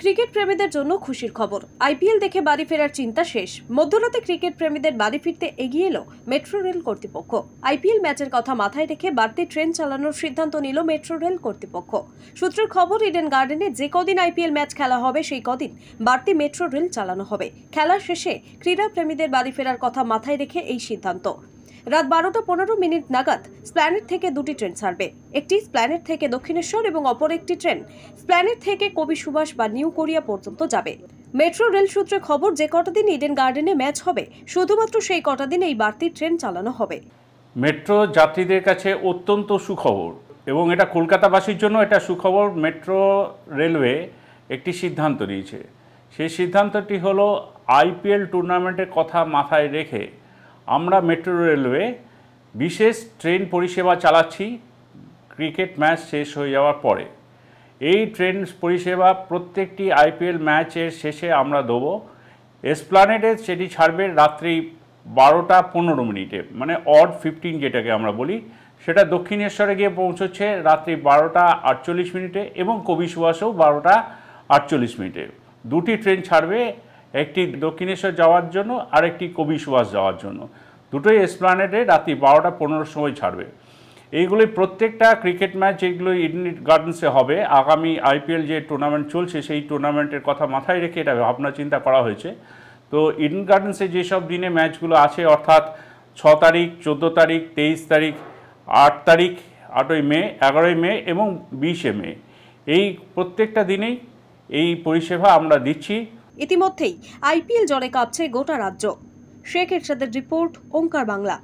cricket প্রেমীদের জন্য খুশির খবর আইপিএল দেখে বাড়ি ফেরার চিন্তা শেষ মধ্যরাতে ক্রিকেট প্রেমীদের বাড়ি ফিরতে এগিয়ে এলো মেট্রো রেল কর্তৃপক্ষ আইপিএল ম্যাচের কথা মাথায় রেখে বাড়তি ট্রেন চালানোর সিদ্ধান্ত নিল মেট্রো রেল কর্তৃপক্ষ সূত্রের খবর ইডেন গার্ডেনে যে কদিন আইপিএল ম্যাচ খেলা হবে সেই কদিন বাড়তি মেট্রো রেল চালানো হবে খেলা শেষে ক্রীড়া প্রেমীদের বাড়ি ফেরার কথা মাথায় রেখে এই সিদ্ধান্ত রাত বারোটা পনেরো মিনিট নাগাদ স্প্ল্যানেট থেকে দুটি ট্রেন ছাড়বে একটি স্প্ল্যানেট থেকে দক্ষিণেশ্বর এবং অপর একটি ট্রেন স্প্ল্যানেট থেকে কবি সুভাষ বা নিউ কোরিয়া পর্যন্ত যাবে মেট্রো রেল সূত্রে খবর যে কটা দিন ইডেন গার্ডেনে ম্যাচ হবে শুধুমাত্র সেই কটা দিন এই বাড়তি ট্রেন চালানো হবে মেট্রো যাত্রীদের কাছে অত্যন্ত সুখবর এবং এটা কলকাতাবাসীর জন্য এটা সুখবর মেট্রো রেলওয়ে একটি সিদ্ধান্ত নিয়েছে সেই সিদ্ধান্তটি হলো আইপিএল টুর্নামেন্টের কথা মাথায় রেখে আমরা মেট্রো রেলওয়ে বিশেষ ট্রেন পরিষেবা চালাচ্ছি ক্রিকেট ম্যাচ শেষ হয়ে যাওয়ার পরে এই ট্রেন পরিষেবা প্রত্যেকটি আইপিএল ম্যাচের শেষে আমরা দেবো এসপ্লানেটে সেটি ছাড়বে রাত্রি বারোটা পনেরো মিনিটে মানে অড ফিফটিন যেটাকে আমরা বলি সেটা দক্ষিণেশ্বরে গিয়ে পৌঁছচ্ছে রাত্রি বারোটা আটচল্লিশ মিনিটে এবং কবি সুভাষও বারোটা আটচল্লিশ মিনিটে দুটি ট্রেন ছাড়বে একটি দক্ষিণেশ্বর যাওয়ার জন্য আর একটি কবি সুভাষ যাওয়ার জন্য দুটোই এসপ্লানেডে রাতি বারোটা পনেরোর সময় ছাড়বে এইগুলি প্রত্যেকটা ক্রিকেট ম্যাচ যেগুলো ইডেন গার্ডেন্সে হবে আগামী আইপিএল যে টুর্নামেন্ট চলছে সেই টুর্নামেন্টের কথা মাথায় রেখে এটা ভাবনা চিন্তা করা হয়েছে তো ইডেন গার্ডেন্সে যেসব দিনে ম্যাচগুলো আছে অর্থাৎ ছ তারিখ চোদ্দো তারিখ তেইশ তারিখ আট তারিখ আটই মে এগারোই মে এবং বিশে মে এই প্রত্যেকটা দিনেই এই পরিষেবা আমরা দিচ্ছি ইতিমধ্যেই আইপিএল জ্বরে কাঁপছে গোটা রাজ্য শেখ এরশাদের রিপোর্ট ওঙ্কার বাংলা